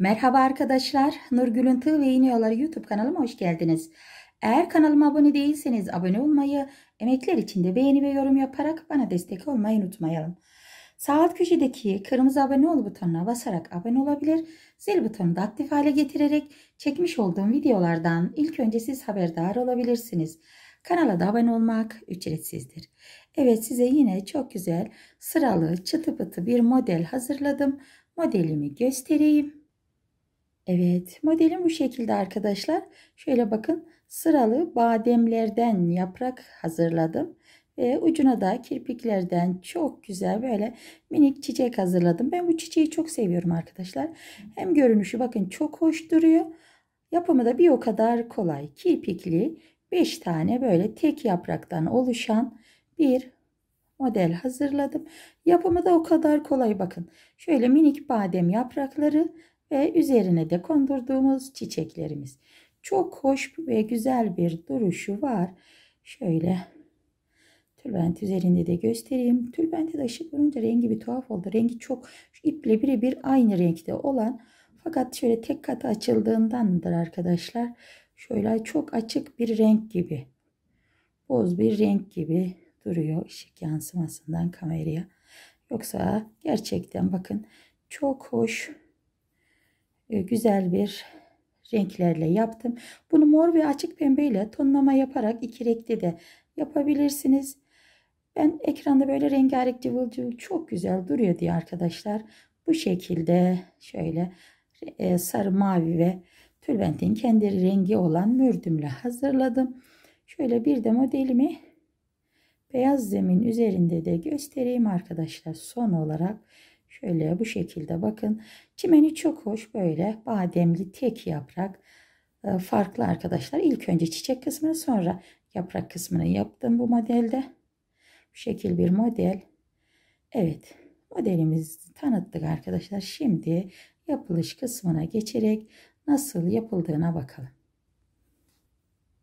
Merhaba arkadaşlar. Nurgül'ün Tığ ve İğne Yolları YouTube kanalıma hoş geldiniz. Eğer kanalıma abone değilseniz abone olmayı, emekler için de beğeni ve yorum yaparak bana destek olmayı unutmayalım. Sağ alt köşedeki kırmızı abone ol butonuna basarak abone olabilir, zil butonunu da aktif hale getirerek çekmiş olduğum videolardan ilk önce siz haberdar olabilirsiniz. Kanala da abone olmak ücretsizdir. Evet size yine çok güzel sıralı çıtı pıtı bir model hazırladım. Modelimi göstereyim. Evet modelim bu şekilde arkadaşlar. Şöyle bakın sıralı bademlerden yaprak hazırladım. Ve ucuna da kirpiklerden çok güzel böyle minik çiçek hazırladım. Ben bu çiçeği çok seviyorum arkadaşlar. Hem görünüşü bakın çok hoş duruyor. Yapımı da bir o kadar kolay. Kirpikli 5 tane böyle tek yapraktan oluşan bir model hazırladım. Yapımı da o kadar kolay bakın. Şöyle minik badem yaprakları ve üzerine de kondurduğumuz çiçeklerimiz. Çok hoş ve güzel bir duruşu var. Şöyle tülbent üzerinde de göstereyim. Tülbenti de ışık vurunca rengi bir tuhaf oldu. Rengi çok iple birebir aynı renkte olan fakat şöyle tek katı açıldığındandır arkadaşlar. Şöyle çok açık bir renk gibi. Boz bir renk gibi duruyor ışık yansımasından kameraya. Yoksa gerçekten bakın çok hoş e, güzel bir renklerle yaptım. Bunu mor ve açık pembe ile tonlama yaparak iki renkte de yapabilirsiniz. Ben ekranda böyle rengarenk cıvıl cıvıl çok güzel duruyor diye arkadaşlar. Bu şekilde şöyle e, sarı mavi ve tülbentin kendi rengi olan mürdümle hazırladım. Şöyle bir de modelimi beyaz zemin üzerinde de göstereyim arkadaşlar. Son olarak Şöyle bu şekilde bakın. Çimeni çok hoş böyle bademli tek yaprak ee, farklı arkadaşlar. İlk önce çiçek kısmını sonra yaprak kısmını yaptım bu modelde. Bu şekil bir model. Evet modelimizi tanıttık arkadaşlar. Şimdi yapılış kısmına geçerek nasıl yapıldığına bakalım.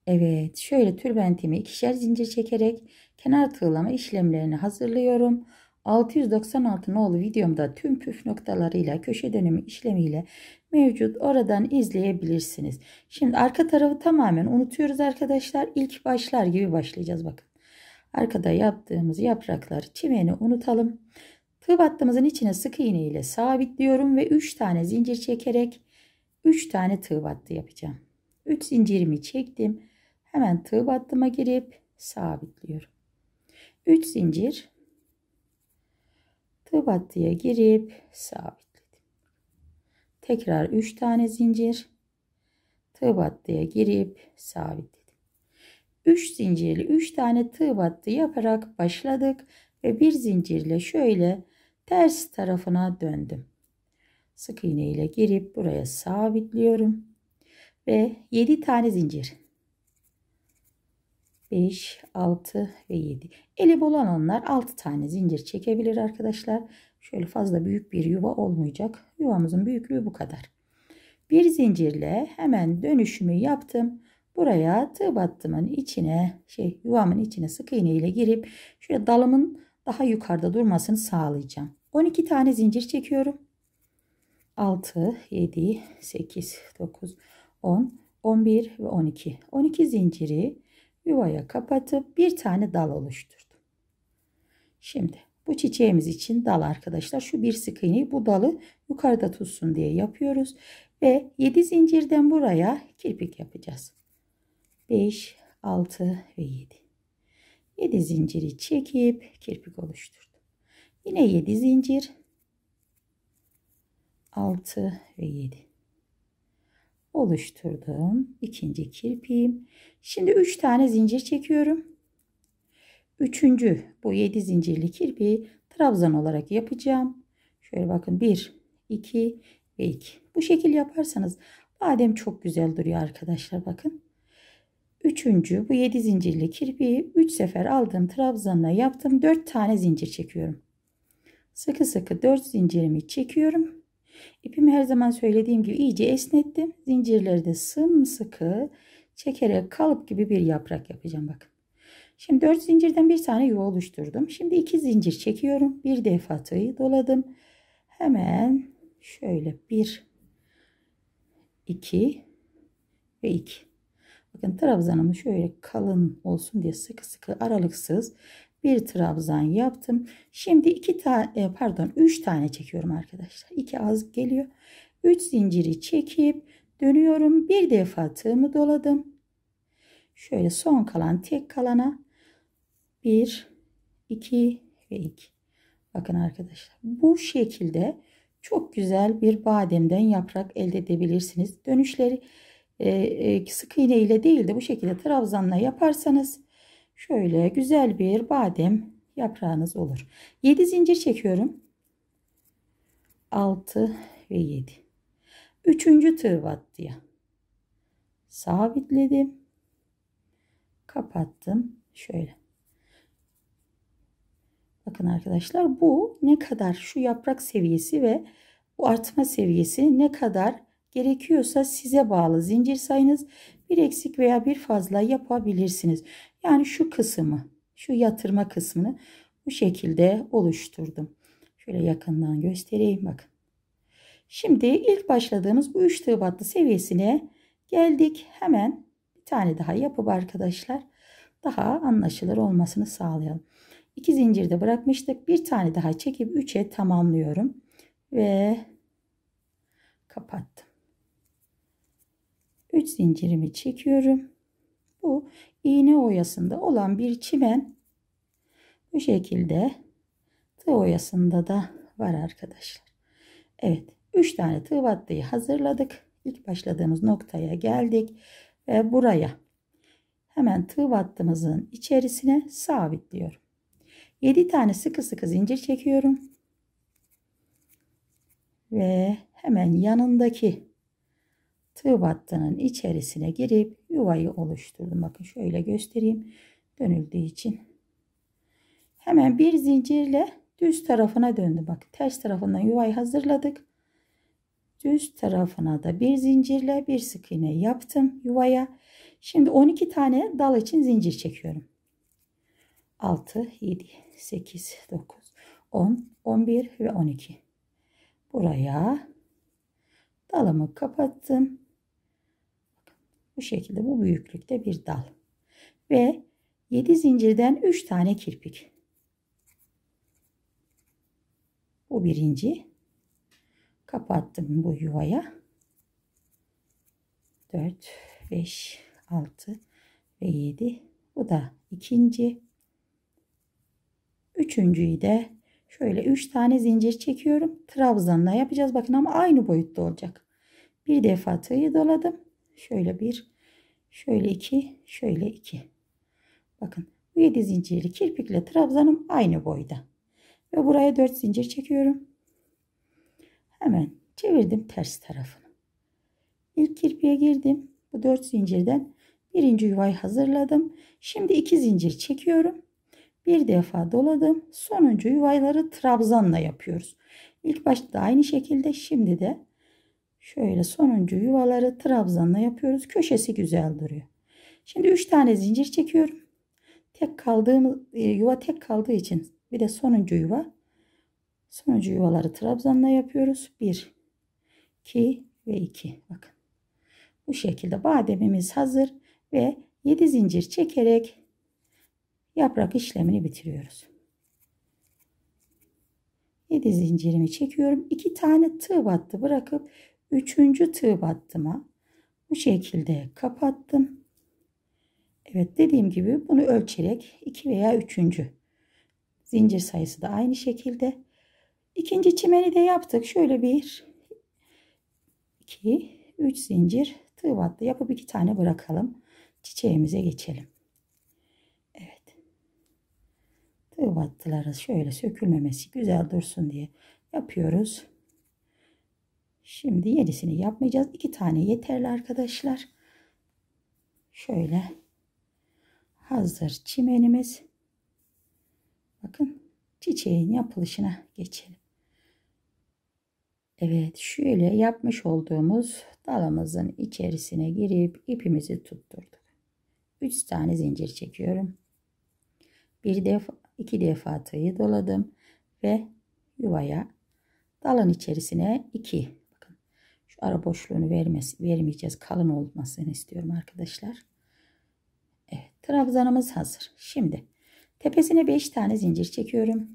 Evet şöyle türbentimi ikişer zincir çekerek kenar tığlama işlemlerini hazırlıyorum. 696 nolu videomda tüm püf noktalarıyla köşe dönümü işlemiyle mevcut oradan izleyebilirsiniz. Şimdi arka tarafı tamamen unutuyoruz arkadaşlar. İlk başlar gibi başlayacağız bakın. Arkada yaptığımız yapraklar çimeni unutalım. Tığ battığımızın içine sık iğne ile sabitliyorum ve 3 tane zincir çekerek 3 tane tığ battı yapacağım. 3 zincirimi çektim. Hemen tığ battıma girip sabitliyorum. 3 zincir battıya girip sabitledim. Tekrar 3 tane zincir. Tığ battıya girip sabitledim. 3 zincirli 3 tane tığ battı yaparak başladık ve bir zincirle şöyle ters tarafına döndüm. Sık iğne ile girip buraya sabitliyorum ve 7 tane zincir 5, 6 ve 7. Eli bol olanlar 6 tane zincir çekebilir arkadaşlar. Şöyle fazla büyük bir yuva olmayacak. Yuvamızın büyüklüğü bu kadar. Bir zincirle hemen dönüşümü yaptım. Buraya tığ battımın içine şey yuvamın içine sık iğne ile girip şöyle dalımın daha yukarıda durmasını sağlayacağım. 12 tane zincir çekiyorum. 6, 7, 8, 9, 10, 11 ve 12. 12 zinciri yuvaya kapatıp bir tane dal oluşturdum. Şimdi bu çiçeğimiz için dal arkadaşlar şu bir sık iğneyi bu dalı yukarıda tutsun diye yapıyoruz. Ve 7 zincirden buraya kirpik yapacağız. 5, 6 ve 7. 7 zinciri çekip kirpik oluşturdum. Yine 7 zincir 6 ve 7 oluşturdum. İkinci kirpiğim. Şimdi 3 tane zincir çekiyorum. Üçüncü bu 7 zincirli kirpiği trabzan olarak yapacağım. Şöyle bakın 1, 2 ve 2. Bu şekil yaparsanız badem çok güzel duruyor arkadaşlar bakın. Üçüncü bu 7 zincirli kirpiği 3 sefer aldım trabzanla yaptım. 4 tane zincir çekiyorum. Sıkı sıkı 4 zincirimi çekiyorum. İpimi her zaman söylediğim gibi iyice esnettim. Zincirleri de sımsıkı çekerek kalıp gibi bir yaprak yapacağım bakın. Şimdi 4 zincirden bir tane yuva oluşturdum. Şimdi 2 zincir çekiyorum. Bir defa tığı doladım. Hemen şöyle 1 2 ve 2. Bakın trabzanımı şöyle kalın olsun diye sıkı sıkı aralıksız bir trabzan yaptım. Şimdi iki tane pardon üç tane çekiyorum arkadaşlar. İki az geliyor. Üç zinciri çekip dönüyorum. Bir defa tığımı doladım. Şöyle son kalan tek kalana bir, iki ve iki. Bakın arkadaşlar bu şekilde çok güzel bir bademden yaprak elde edebilirsiniz. Dönüşleri e, e, sık iğne ile değil de bu şekilde trabzanla yaparsanız şöyle güzel bir badem yaprağınız olur. 7 zincir çekiyorum. 6 ve 7. 3. tığ battıya sabitledim. Kapattım. Şöyle. Bakın arkadaşlar bu ne kadar şu yaprak seviyesi ve bu artma seviyesi ne kadar gerekiyorsa size bağlı zincir sayınız bir eksik veya bir fazla yapabilirsiniz. Yani şu kısmı, şu yatırma kısmını bu şekilde oluşturdum. Şöyle yakından göstereyim bakın. Şimdi ilk başladığımız bu 3 tığ battı seviyesine geldik. Hemen bir tane daha yapıp arkadaşlar daha anlaşılır olmasını sağlayalım. 2 zincirde bırakmıştık. Bir tane daha çekip 3'e tamamlıyorum. Ve kapat. 3 zincirimi çekiyorum. Bu iğne oyasında olan bir çimen bu şekilde tığ oyasında da var arkadaşlar. Evet 3 tane tığ battıyı hazırladık. İlk başladığımız noktaya geldik ve buraya hemen tığ battımızın içerisine sabitliyorum. 7 tane sıkı sıkı zincir çekiyorum. Ve hemen yanındaki Sıvattanın içerisine girip yuvayı oluşturdum. Bakın şöyle göstereyim. Dönüldüğü için. Hemen bir zincirle düz tarafına döndü. Bak ters tarafından yuvayı hazırladık. Düz tarafına da bir zincirle bir sık iğne yaptım yuvaya. Şimdi 12 tane dal için zincir çekiyorum. 6, 7, 8, 9, 10, 11 ve 12. Buraya dalımı kapattım. Bu şekilde bu büyüklükte bir dal. Ve 7 zincirden 3 tane kirpik. Bu birinci. Kapattım bu yuvaya. 4, 5, 6 ve 7. Bu da ikinci. Üçüncüyü de şöyle 3 tane zincir çekiyorum. Trabzanla yapacağız. Bakın ama aynı boyutta olacak. Bir defa tığı doladım. Şöyle bir, şöyle iki, şöyle iki. Bakın bu 7 zincirli kirpikle trabzanım aynı boyda. Ve buraya 4 zincir çekiyorum. Hemen çevirdim ters tarafını. İlk kirpiğe girdim. Bu 4 zincirden birinci yuvayı hazırladım. Şimdi 2 zincir çekiyorum. Bir defa doladım. Sonuncu yuvayları trabzanla yapıyoruz. İlk başta aynı şekilde şimdi de Şöyle sonuncu yuvaları trabzanla yapıyoruz. Köşesi güzel duruyor. Şimdi 3 tane zincir çekiyorum. Tek kaldığımız e, yuva tek kaldığı için bir de sonuncu yuva. Sonuncu yuvaları trabzanla yapıyoruz. 1 2 ve 2. Bakın. Bu şekilde bademimiz hazır ve 7 zincir çekerek yaprak işlemini bitiriyoruz. 7 zincirimi çekiyorum. 2 tane tığ battı bırakıp Üçüncü tığ battıma bu şekilde kapattım. Evet dediğim gibi bunu ölçerek iki veya üçüncü zincir sayısı da aynı şekilde. İkinci çimeni de yaptık. Şöyle bir iki üç zincir tığ battı yapıp iki tane bırakalım. Çiçeğimize geçelim. Evet. Tığ battıları şöyle sökülmemesi güzel dursun diye yapıyoruz. Şimdi yenisini yapmayacağız. İki tane yeterli arkadaşlar. Şöyle hazır çimenimiz. Bakın çiçeğin yapılışına geçelim. Evet şöyle yapmış olduğumuz dalımızın içerisine girip ipimizi tutturduk. 3 tane zincir çekiyorum. Bir defa iki defa tığı doladım ve yuvaya dalın içerisine 2 şu ara boşluğunu vermez, vermeyeceğiz. Kalın olmasını istiyorum arkadaşlar. Evet, trabzanımız hazır. Şimdi tepesine 5 tane zincir çekiyorum.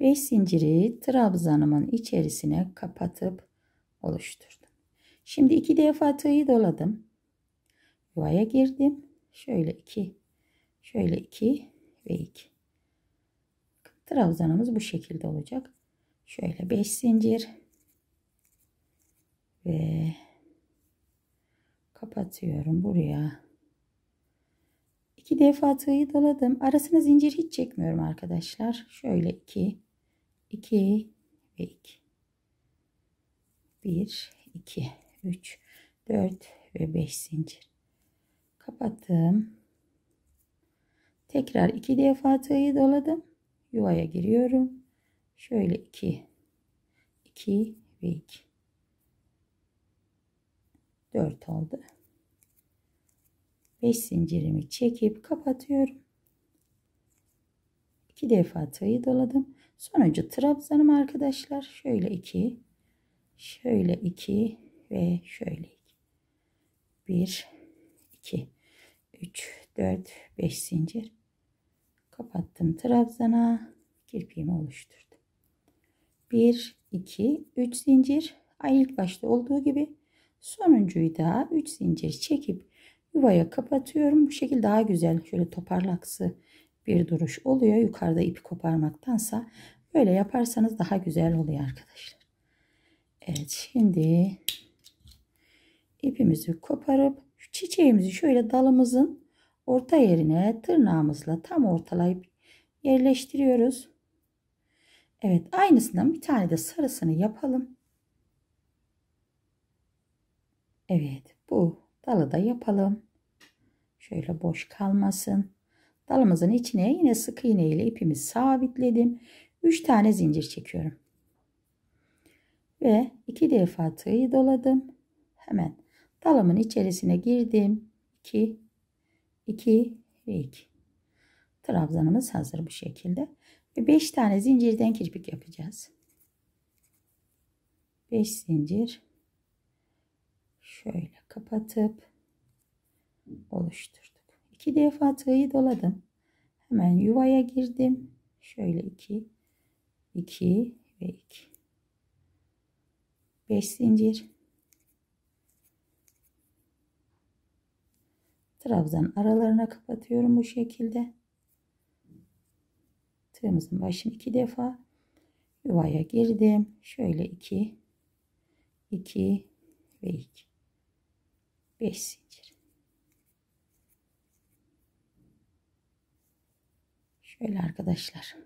5 zinciri trabzanımın içerisine kapatıp oluşturdum. Şimdi iki defa tığı doladım. Yuvaya girdim. Şöyle iki, şöyle iki ve iki. Trabzanımız bu şekilde olacak. Şöyle 5 zincir ve kapatıyorum buraya. İki defa tığı doladım. Arasına zincir hiç çekmiyorum arkadaşlar. Şöyle iki, iki ve iki. Bir, iki, üç, dört ve beş zincir. Kapattım. Tekrar iki defa tığı doladım. Yuvaya giriyorum. Şöyle iki, iki ve iki. 4 oldu. 5 zincirimi çekip kapatıyorum. 2 defa tığı doladım. Sonuncu trabzanım arkadaşlar. Şöyle 2, şöyle 2 ve şöyle 2. 1, 2, 3, 4, 5 zincir. Kapattım trabzana. Kirpiğimi oluşturdum. 1, 2, 3 zincir. Ay ilk başta olduğu gibi Sonuncuyu da 3 zincir çekip yuvaya kapatıyorum. Bu şekilde daha güzel şöyle toparlaksı bir duruş oluyor. Yukarıda ipi koparmaktansa böyle yaparsanız daha güzel oluyor arkadaşlar. Evet şimdi ipimizi koparıp çiçeğimizi şöyle dalımızın orta yerine tırnağımızla tam ortalayıp yerleştiriyoruz. Evet aynısından bir tane de sarısını yapalım. Evet bu dalı da yapalım. Şöyle boş kalmasın. Dalımızın içine yine sık iğne ile ipimi sabitledim. 3 tane zincir çekiyorum. Ve 2 defa tığı doladım. Hemen dalımın içerisine girdim. 2 2 ve 2. Trabzanımız hazır bu şekilde. Ve 5 tane zincirden kirpik yapacağız. 5 zincir şöyle kapatıp oluşturduk. İki defa tığı doladım. Hemen yuvaya girdim. Şöyle iki, iki ve iki. Beş zincir. Trabzan aralarına kapatıyorum bu şekilde. Tığımızın başını iki defa yuvaya girdim. Şöyle iki, iki ve iki. 5 zincir. Şöyle arkadaşlar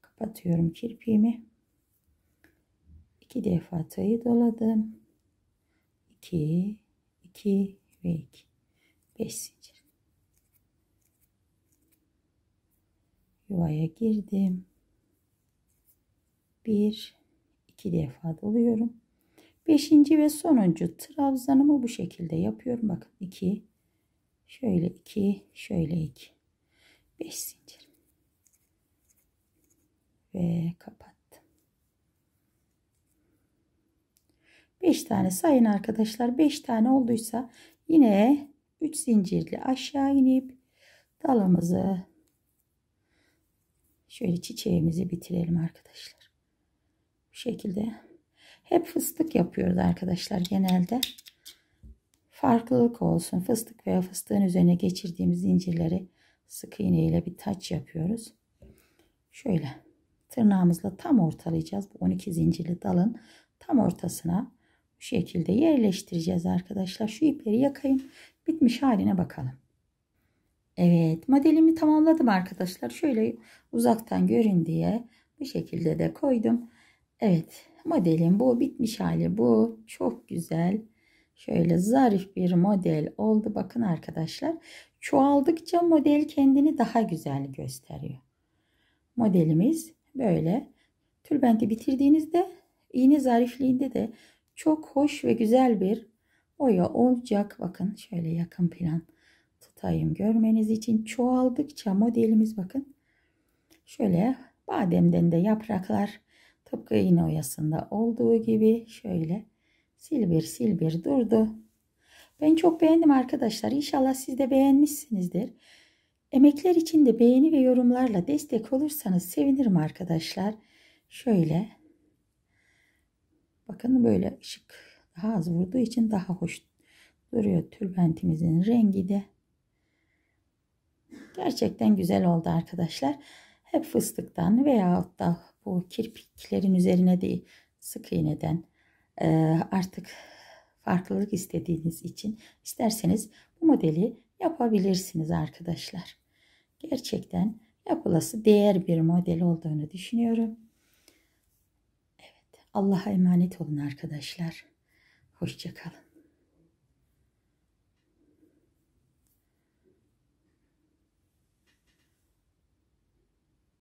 kapatıyorum kirpiğimi. 2 defa tığı doladım. 2 2 ve 2 5 zincir. Yuvaya girdim. 1 2 defa doluyorum. Beşinci ve sonuncu trabzanımı bu şekilde yapıyorum. Bakın 2, şöyle 2, şöyle 2. 5 zincir. Ve kapattım. 5 tane sayın arkadaşlar. 5 tane olduysa yine 3 zincirli aşağı inip dalımızı şöyle çiçeğimizi bitirelim arkadaşlar. Bu şekilde hep fıstık yapıyoruz arkadaşlar genelde. Farklılık olsun. Fıstık veya fıstığın üzerine geçirdiğimiz zincirleri sık iğne ile bir taç yapıyoruz. Şöyle tırnağımızla tam ortalayacağız. Bu 12 zincirli dalın tam ortasına bu şekilde yerleştireceğiz arkadaşlar. Şu ipleri yakayım. Bitmiş haline bakalım. Evet modelimi tamamladım arkadaşlar. Şöyle uzaktan görün diye bu şekilde de koydum. Evet Modelim bu bitmiş hali bu. Çok güzel. Şöyle zarif bir model oldu. Bakın arkadaşlar çoğaldıkça model kendini daha güzel gösteriyor. Modelimiz böyle. Tülbenti bitirdiğinizde iğne zarifliğinde de çok hoş ve güzel bir oya olacak. Bakın şöyle yakın plan tutayım görmeniz için. Çoğaldıkça modelimiz bakın şöyle bademden de yapraklar Tıpkı iğne oyasında olduğu gibi şöyle sil bir sil bir durdu. Ben çok beğendim arkadaşlar. İnşallah siz de beğenmişsinizdir. Emekler için de beğeni ve yorumlarla destek olursanız sevinirim arkadaşlar. Şöyle. Bakın böyle ışık daha az vurduğu için daha hoş duruyor tülbentimizin rengi de. Gerçekten güzel oldu arkadaşlar. Hep fıstıktan veya da bu kirpiklerin üzerine değil sık iğneden e, artık farklılık istediğiniz için isterseniz bu modeli yapabilirsiniz arkadaşlar. Gerçekten yapılası değer bir model olduğunu düşünüyorum. Evet, Allah'a emanet olun arkadaşlar. Hoşçakalın.